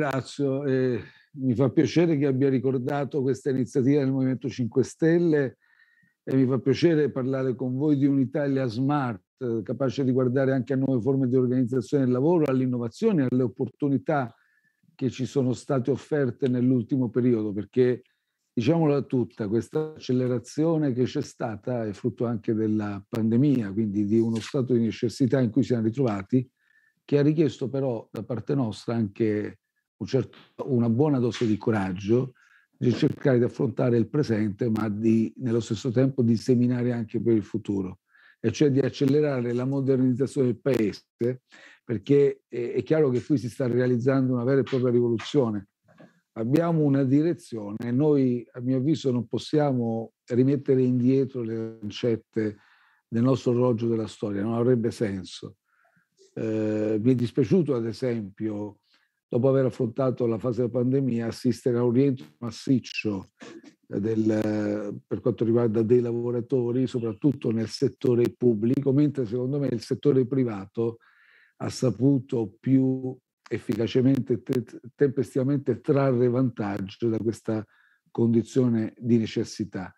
ringrazio. Eh, mi fa piacere che abbia ricordato questa iniziativa del Movimento 5 Stelle e mi fa piacere parlare con voi di un'Italia smart, capace di guardare anche a nuove forme di organizzazione del lavoro, all'innovazione, alle opportunità che ci sono state offerte nell'ultimo periodo, perché diciamola tutta, questa accelerazione che c'è stata è frutto anche della pandemia, quindi di uno stato di necessità in cui siamo ritrovati, che ha richiesto però da parte nostra anche un certo, una buona dose di coraggio di cercare di affrontare il presente, ma di, nello stesso tempo di seminare anche per il futuro, e cioè di accelerare la modernizzazione del paese, perché è, è chiaro che qui si sta realizzando una vera e propria rivoluzione. Abbiamo una direzione, noi a mio avviso non possiamo rimettere indietro le lancette del nostro orologio della storia, non avrebbe senso. Eh, mi è dispiaciuto ad esempio dopo aver affrontato la fase della pandemia, assistere a un rientro massiccio del, per quanto riguarda dei lavoratori, soprattutto nel settore pubblico, mentre secondo me il settore privato ha saputo più efficacemente e tempestivamente trarre vantaggio da questa condizione di necessità.